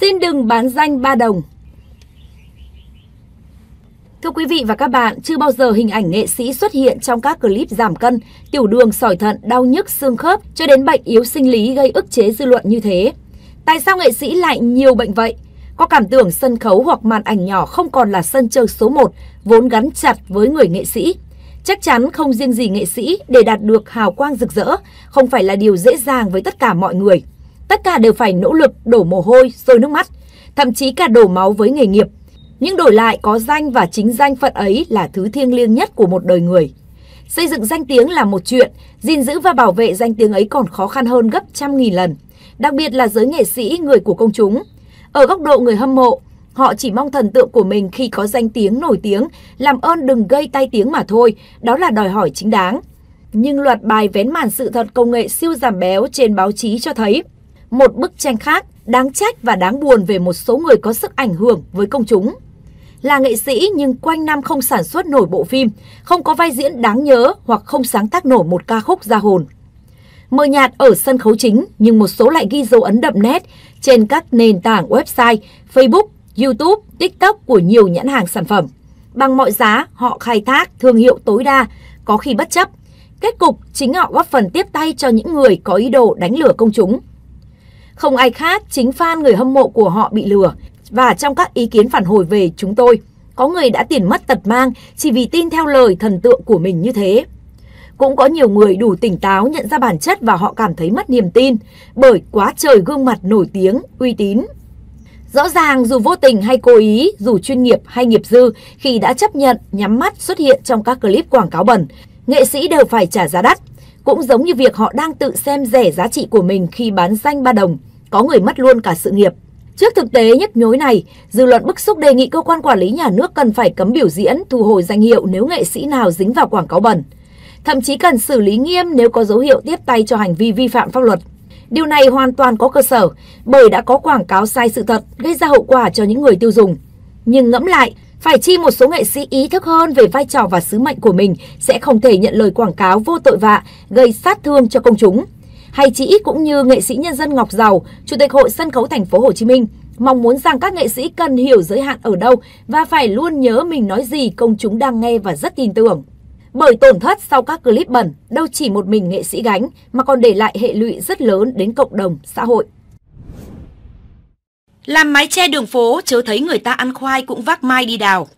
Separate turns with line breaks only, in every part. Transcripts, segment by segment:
Xin đừng bán danh ba đồng. Thưa quý vị và các bạn, chưa bao giờ hình ảnh nghệ sĩ xuất hiện trong các clip giảm cân, tiểu đường, sỏi thận, đau nhức xương khớp cho đến bệnh yếu sinh lý gây ức chế dư luận như thế. Tại sao nghệ sĩ lại nhiều bệnh vậy? Có cảm tưởng sân khấu hoặc màn ảnh nhỏ không còn là sân chơi số 1 vốn gắn chặt với người nghệ sĩ. Chắc chắn không riêng gì nghệ sĩ để đạt được hào quang rực rỡ, không phải là điều dễ dàng với tất cả mọi người. Tất cả đều phải nỗ lực, đổ mồ hôi, rơi nước mắt, thậm chí cả đổ máu với nghề nghiệp. Nhưng đổi lại có danh và chính danh phận ấy là thứ thiêng liêng nhất của một đời người. Xây dựng danh tiếng là một chuyện, gìn giữ và bảo vệ danh tiếng ấy còn khó khăn hơn gấp trăm nghìn lần. Đặc biệt là giới nghệ sĩ, người của công chúng. Ở góc độ người hâm mộ, Họ chỉ mong thần tượng của mình khi có danh tiếng nổi tiếng, làm ơn đừng gây tai tiếng mà thôi, đó là đòi hỏi chính đáng. Nhưng loạt bài vén màn sự thật công nghệ siêu giảm béo trên báo chí cho thấy, một bức tranh khác đáng trách và đáng buồn về một số người có sức ảnh hưởng với công chúng. Là nghệ sĩ nhưng quanh năm không sản xuất nổi bộ phim, không có vai diễn đáng nhớ hoặc không sáng tác nổi một ca khúc ra hồn. Mờ nhạt ở sân khấu chính nhưng một số lại ghi dấu ấn đậm nét trên các nền tảng website, Facebook, YouTube, TikTok của nhiều nhãn hàng sản phẩm. Bằng mọi giá, họ khai thác thương hiệu tối đa, có khi bất chấp. Kết cục chính họ góp phần tiếp tay cho những người có ý đồ đánh lừa công chúng không ai khác, chính fan người hâm mộ của họ bị lừa. Và trong các ý kiến phản hồi về chúng tôi, có người đã tiền mất tật mang chỉ vì tin theo lời thần tượng của mình như thế. Cũng có nhiều người đủ tỉnh táo nhận ra bản chất và họ cảm thấy mất niềm tin bởi quá trời gương mặt nổi tiếng, uy tín. Rõ ràng dù vô tình hay cố ý, dù chuyên nghiệp hay nghiệp dư, khi đã chấp nhận, nhắm mắt xuất hiện trong các clip quảng cáo bẩn, nghệ sĩ đều phải trả giá đắt cũng giống như việc họ đang tự xem rẻ giá trị của mình khi bán danh ba đồng, có người mất luôn cả sự nghiệp. Trước thực tế nhức nhối này, dư luận bức xúc đề nghị cơ quan quản lý nhà nước cần phải cấm biểu diễn, thu hồi danh hiệu nếu nghệ sĩ nào dính vào quảng cáo bẩn. Thậm chí cần xử lý nghiêm nếu có dấu hiệu tiếp tay cho hành vi vi phạm pháp luật. Điều này hoàn toàn có cơ sở bởi đã có quảng cáo sai sự thật gây ra hậu quả cho những người tiêu dùng. Nhưng ngẫm lại, phải chi một số nghệ sĩ ý thức hơn về vai trò và sứ mệnh của mình sẽ không thể nhận lời quảng cáo vô tội vạ, gây sát thương cho công chúng. Hay chỉ ít cũng như nghệ sĩ nhân dân Ngọc Giàu, Chủ tịch Hội Sân khấu Thành phố Hồ Chí Minh, mong muốn rằng các nghệ sĩ cần hiểu giới hạn ở đâu và phải luôn nhớ mình nói gì công chúng đang nghe và rất tin tưởng. Bởi tổn thất sau các clip bẩn đâu chỉ một mình nghệ sĩ gánh mà còn để lại hệ lụy rất lớn đến cộng đồng, xã hội. Làm mái che đường phố chớ thấy người ta ăn khoai cũng vác mai đi đào.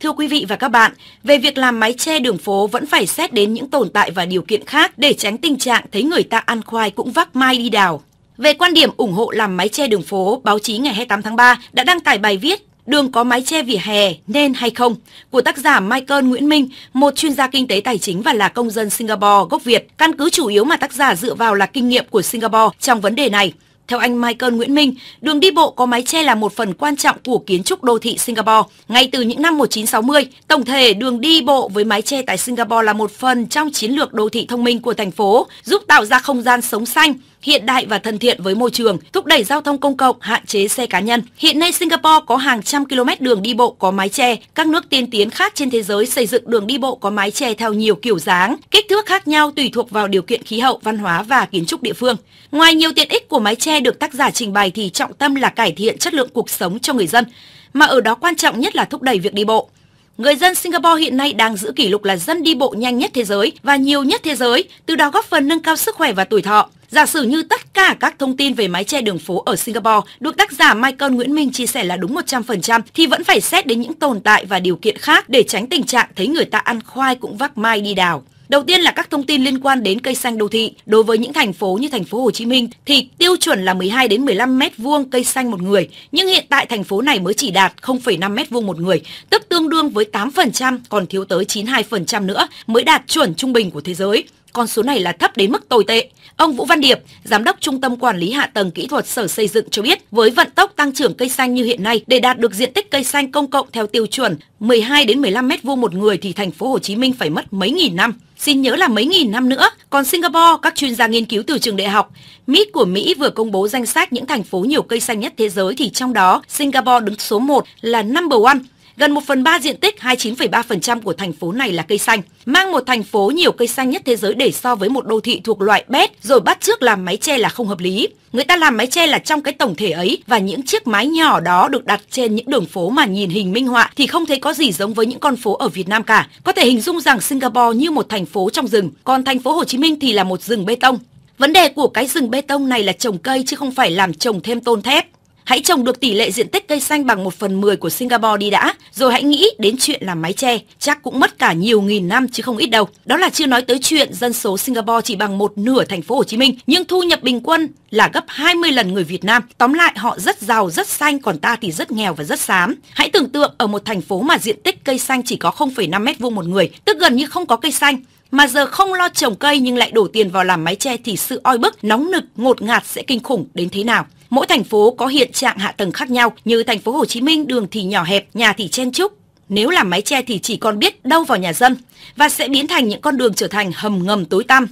Thưa quý vị và các bạn, về việc làm mái che đường phố vẫn phải xét đến những tồn tại và điều kiện khác để tránh tình trạng thấy người ta ăn khoai cũng vác mai đi đào. Về quan điểm ủng hộ làm mái che đường phố, báo chí ngày 28 tháng 3 đã đăng tải bài viết Đường có mái che vỉa hè nên hay không của tác giả Michael Nguyễn Minh, một chuyên gia kinh tế tài chính và là công dân Singapore gốc Việt. Căn cứ chủ yếu mà tác giả dựa vào là kinh nghiệm của Singapore trong vấn đề này. Theo anh Michael Nguyễn Minh, đường đi bộ có mái che là một phần quan trọng của kiến trúc đô thị Singapore. Ngay từ những năm 1960, tổng thể đường đi bộ với mái che tại Singapore là một phần trong chiến lược đô thị thông minh của thành phố, giúp tạo ra không gian sống xanh, hiện đại và thân thiện với môi trường, thúc đẩy giao thông công cộng, hạn chế xe cá nhân. Hiện nay Singapore có hàng trăm km đường đi bộ có mái che. Các nước tiên tiến khác trên thế giới xây dựng đường đi bộ có mái che theo nhiều kiểu dáng, kích thước khác nhau tùy thuộc vào điều kiện khí hậu, văn hóa và kiến trúc địa phương. Ngoài nhiều tiện ích của mái che được tác giả trình bày thì trọng tâm là cải thiện chất lượng cuộc sống cho người dân, mà ở đó quan trọng nhất là thúc đẩy việc đi bộ người dân Singapore hiện nay đang giữ kỷ lục là dân đi bộ nhanh nhất thế giới và nhiều nhất thế giới, từ đó góp phần nâng cao sức khỏe và tuổi thọ. Giả sử như tất cả các thông tin về mái che đường phố ở Singapore được tác giả Michael Nguyễn Minh chia sẻ là đúng 100% thì vẫn phải xét đến những tồn tại và điều kiện khác để tránh tình trạng thấy người ta ăn khoai cũng vác mai đi đào. Đầu tiên là các thông tin liên quan đến cây xanh đô thị. Đối với những thành phố như thành phố Hồ Chí Minh thì tiêu chuẩn là 12 đến 15 mét vuông cây xanh một người, nhưng hiện tại thành phố này mới chỉ đạt 0,5 mét vuông một người, tức tương đương với 8%, còn thiếu tới 92% nữa mới đạt chuẩn trung bình của thế giới con số này là thấp đến mức tồi tệ. Ông Vũ Văn Điệp, Giám đốc Trung tâm Quản lý Hạ tầng Kỹ thuật Sở Xây dựng cho biết, với vận tốc tăng trưởng cây xanh như hiện nay, để đạt được diện tích cây xanh công cộng theo tiêu chuẩn 12 đến 15 mét vuông một người thì thành phố Hồ Chí Minh phải mất mấy nghìn năm. Xin nhớ là mấy nghìn năm nữa. Còn Singapore, các chuyên gia nghiên cứu từ trường đại học MIT của Mỹ vừa công bố danh sách những thành phố nhiều cây xanh nhất thế giới thì trong đó Singapore đứng số 1 là number one Gần 1 phần 3 diện tích 29,3% của thành phố này là cây xanh, mang một thành phố nhiều cây xanh nhất thế giới để so với một đô thị thuộc loại bét e rồi bắt trước làm mái che là không hợp lý. Người ta làm mái che là trong cái tổng thể ấy và những chiếc mái nhỏ đó được đặt trên những đường phố mà nhìn hình minh họa thì không thấy có gì giống với những con phố ở Việt Nam cả. Có thể hình dung rằng Singapore như một thành phố trong rừng, còn thành phố Hồ Chí Minh thì là một rừng bê tông. Vấn đề của cái rừng bê tông này là trồng cây chứ không phải làm trồng thêm tôn thép. Hãy trồng được tỷ lệ diện tích cây xanh bằng 1 phần 10 của Singapore đi đã, rồi hãy nghĩ đến chuyện làm mái che, chắc cũng mất cả nhiều nghìn năm chứ không ít đâu. Đó là chưa nói tới chuyện dân số Singapore chỉ bằng một nửa thành phố Hồ Chí Minh, nhưng thu nhập bình quân là gấp 20 lần người Việt Nam. Tóm lại họ rất giàu, rất xanh, còn ta thì rất nghèo và rất xám. Hãy tưởng tượng ở một thành phố mà diện tích cây xanh chỉ có 0,5 mét vuông một người, tức gần như không có cây xanh mà giờ không lo trồng cây nhưng lại đổ tiền vào làm mái che thì sự oi bức, nóng nực, ngột ngạt sẽ kinh khủng đến thế nào. Mỗi thành phố có hiện trạng hạ tầng khác nhau, như thành phố Hồ Chí Minh đường thì nhỏ hẹp, nhà thì chen chúc. Nếu làm mái che thì chỉ còn biết đâu vào nhà dân và sẽ biến thành những con đường trở thành hầm ngầm tối tăm.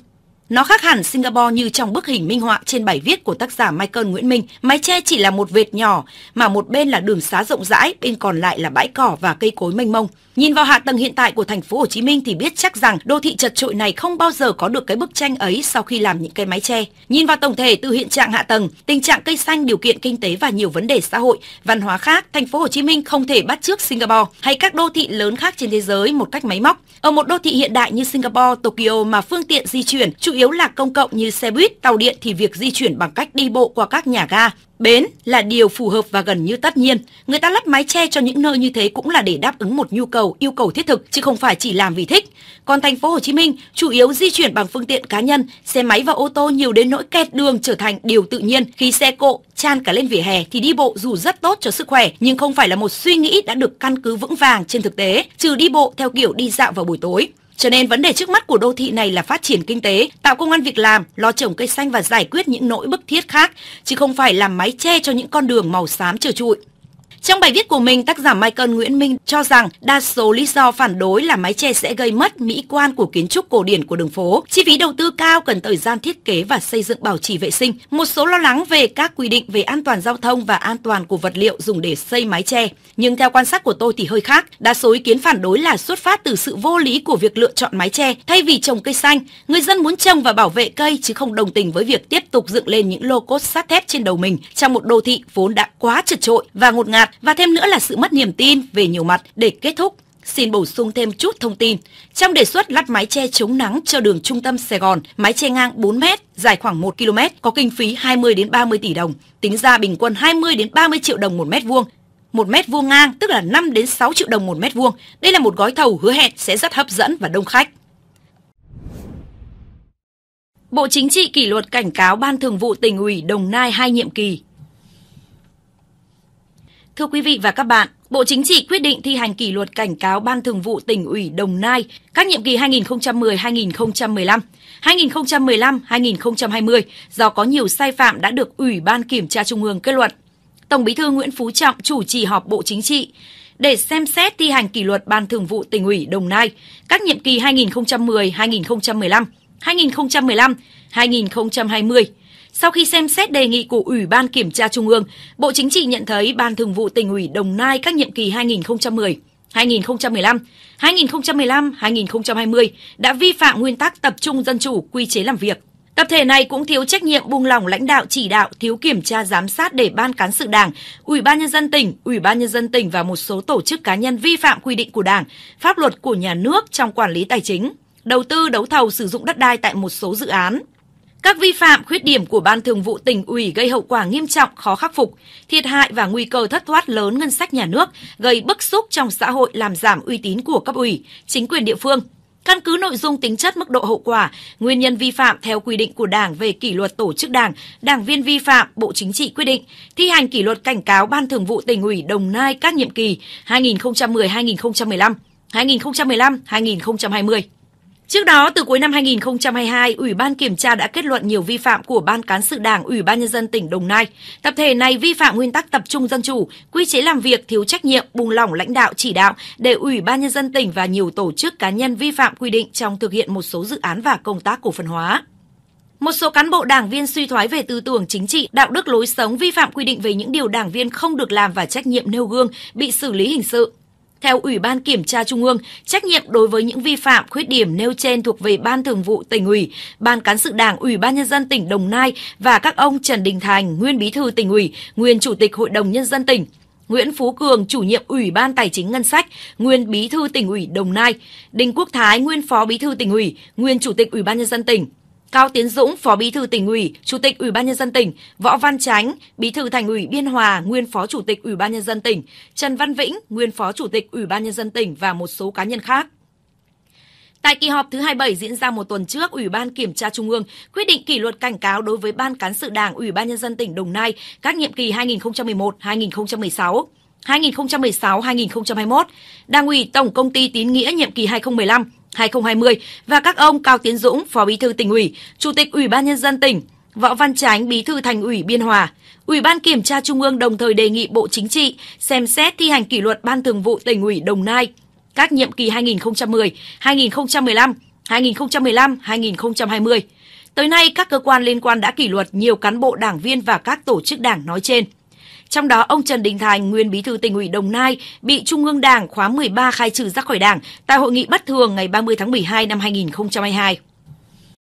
Nó khác hẳn Singapore như trong bức hình minh họa trên bài viết của tác giả Michael Nguyễn Minh, mái che chỉ là một vệt nhỏ mà một bên là đường xá rộng rãi, bên còn lại là bãi cỏ và cây cối mênh mông. Nhìn vào hạ tầng hiện tại của thành phố Hồ Chí Minh thì biết chắc rằng đô thị chật trội này không bao giờ có được cái bức tranh ấy sau khi làm những cái mái che. Nhìn vào tổng thể từ hiện trạng hạ tầng, tình trạng cây xanh, điều kiện kinh tế và nhiều vấn đề xã hội, văn hóa khác, thành phố Hồ Chí Minh không thể bắt chước Singapore hay các đô thị lớn khác trên thế giới một cách máy móc. Ở một đô thị hiện đại như Singapore, Tokyo mà phương tiện di chuyển chủ yếu là công cộng như xe buýt, tàu điện thì việc di chuyển bằng cách đi bộ qua các nhà ga, Bến là điều phù hợp và gần như tất nhiên. Người ta lắp mái che cho những nơi như thế cũng là để đáp ứng một nhu cầu, yêu cầu thiết thực chứ không phải chỉ làm vì thích. Còn thành phố Hồ Chí Minh chủ yếu di chuyển bằng phương tiện cá nhân, xe máy và ô tô nhiều đến nỗi kẹt đường trở thành điều tự nhiên. Khi xe cộ tràn cả lên vỉa hè thì đi bộ dù rất tốt cho sức khỏe nhưng không phải là một suy nghĩ đã được căn cứ vững vàng trên thực tế, trừ đi bộ theo kiểu đi dạo vào buổi tối. Cho nên vấn đề trước mắt của đô thị này là phát triển kinh tế, tạo công an việc làm, lo trồng cây xanh và giải quyết những nỗi bức thiết khác, chứ không phải làm mái che cho những con đường màu xám trở trụi. Trong bài viết của mình, tác giả Michael Nguyễn Minh cho rằng đa số lý do phản đối là mái che sẽ gây mất mỹ quan của kiến trúc cổ điển của đường phố. Chi phí đầu tư cao cần thời gian thiết kế và xây dựng bảo trì vệ sinh. Một số lo lắng về các quy định về an toàn giao thông và an toàn của vật liệu dùng để xây mái che. Nhưng theo quan sát của tôi thì hơi khác. Đa số ý kiến phản đối là xuất phát từ sự vô lý của việc lựa chọn mái che thay vì trồng cây xanh. Người dân muốn trồng và bảo vệ cây chứ không đồng tình với việc tiếp tục dựng lên những lô cốt sắt thép trên đầu mình trong một đô thị vốn đã quá chật trội và ngột ngạt và thêm nữa là sự mất niềm tin về nhiều mặt để kết thúc xin bổ sung thêm chút thông tin. Trong đề xuất lắp mái che chống nắng cho đường trung tâm Sài Gòn, mái che ngang 4 m, dài khoảng 1 km, có kinh phí 20 đến 30 tỷ đồng, tính ra bình quân 20 đến 30 triệu đồng một mét vuông. Một mét vuông ngang tức là 5 đến 6 triệu đồng một mét vuông. Đây là một gói thầu hứa hẹn sẽ rất hấp dẫn và đông khách. Bộ Chính trị kỷ luật cảnh cáo Ban Thường vụ tỉnh ủy Đồng Nai hai nhiệm kỳ Thưa quý vị và các bạn, Bộ Chính trị quyết định thi hành kỷ luật cảnh cáo Ban Thường vụ tỉnh ủy Đồng Nai các nhiệm kỳ 2010-2015, 2015-2020 do có nhiều sai phạm đã được Ủy ban Kiểm tra Trung ương kết luận. Tổng Bí thư Nguyễn Phú Trọng chủ trì họp Bộ Chính trị để xem xét thi hành kỷ luật Ban Thường vụ tỉnh ủy Đồng Nai các nhiệm kỳ 2010-2015, 2015-2020 sau khi xem xét đề nghị của Ủy ban Kiểm tra Trung ương, Bộ Chính trị nhận thấy Ban Thường vụ tỉnh ủy Đồng Nai các nhiệm kỳ 2010 2015, 2015, 2020 đã vi phạm nguyên tắc tập trung dân chủ, quy chế làm việc. Tập thể này cũng thiếu trách nhiệm buông lỏng lãnh đạo chỉ đạo, thiếu kiểm tra giám sát để ban cán sự Đảng, Ủy ban nhân dân tỉnh, Ủy ban nhân dân tỉnh và một số tổ chức cá nhân vi phạm quy định của Đảng, pháp luật của nhà nước trong quản lý tài chính, đầu tư đấu thầu sử dụng đất đai tại một số dự án. Các vi phạm, khuyết điểm của Ban Thường vụ tỉnh ủy gây hậu quả nghiêm trọng, khó khắc phục, thiệt hại và nguy cơ thất thoát lớn ngân sách nhà nước, gây bức xúc trong xã hội làm giảm uy tín của cấp ủy, chính quyền địa phương. Căn cứ nội dung tính chất mức độ hậu quả, nguyên nhân vi phạm theo quy định của Đảng về kỷ luật tổ chức Đảng, đảng viên vi phạm Bộ Chính trị quyết định, thi hành kỷ luật cảnh cáo Ban Thường vụ tỉnh ủy Đồng Nai các nhiệm kỳ 2010-2015, 2015-2020. Trước đó, từ cuối năm 2022, Ủy ban kiểm tra đã kết luận nhiều vi phạm của Ban cán sự Đảng, Ủy ban nhân dân tỉnh Đồng Nai. Tập thể này vi phạm nguyên tắc tập trung dân chủ, quy chế làm việc thiếu trách nhiệm, buông lỏng lãnh đạo chỉ đạo để Ủy ban nhân dân tỉnh và nhiều tổ chức cá nhân vi phạm quy định trong thực hiện một số dự án và công tác cổ phần hóa. Một số cán bộ đảng viên suy thoái về tư tưởng chính trị, đạo đức lối sống vi phạm quy định về những điều đảng viên không được làm và trách nhiệm nêu gương bị xử lý hình sự. Theo Ủy ban Kiểm tra Trung ương, trách nhiệm đối với những vi phạm, khuyết điểm nêu trên thuộc về Ban Thường vụ tỉnh ủy, Ban Cán sự Đảng, Ủy ban Nhân dân tỉnh Đồng Nai và các ông Trần Đình Thành, nguyên bí thư tỉnh ủy, nguyên chủ tịch Hội đồng Nhân dân tỉnh. Nguyễn Phú Cường, chủ nhiệm Ủy ban Tài chính Ngân sách, nguyên Bí thư tỉnh ủy Đồng Nai, Đinh Quốc Thái, nguyên Phó Bí thư tỉnh ủy, nguyên Chủ tịch Ủy ban nhân dân tỉnh. Cao Tiến Dũng, Phó Bí thư tỉnh ủy, Chủ tịch Ủy ban nhân dân tỉnh, Võ Văn Chánh, Bí thư Thành ủy Biên Hòa, nguyên Phó Chủ tịch Ủy ban nhân dân tỉnh, Trần Văn Vĩnh, nguyên Phó Chủ tịch Ủy ban nhân dân tỉnh và một số cá nhân khác. Tại kỳ họp thứ 27 diễn ra một tuần trước, Ủy ban Kiểm tra Trung ương quyết định kỷ luật cảnh cáo đối với Ban Cán sự Đảng Ủy ban Nhân dân tỉnh Đồng Nai các nhiệm kỳ 2011-2016, 2016-2021, Đảng ủy Tổng Công ty Tín Nghĩa nhiệm kỳ 2015 2020 và các ông Cao Tiến Dũng, Phó Bí thư tỉnh ủy, Chủ tịch Ủy ban nhân dân tỉnh, Võ Văn Chánh, Bí thư Thành ủy Biên Hòa. Ủy ban Kiểm tra Trung ương đồng thời đề nghị Bộ Chính trị xem xét thi hành kỷ luật Ban Thường vụ Tỉnh ủy Đồng Nai các nhiệm kỳ 2010, 2015, 2015, 2020. Tới nay, các cơ quan liên quan đã kỷ luật nhiều cán bộ đảng viên và các tổ chức đảng nói trên. Trong đó, ông Trần Đình Thành, nguyên bí thư tỉnh ủy Đồng Nai, bị Trung ương Đảng khóa 13 khai trừ ra khỏi Đảng tại hội nghị bất thường ngày 30 tháng 12 năm 2022.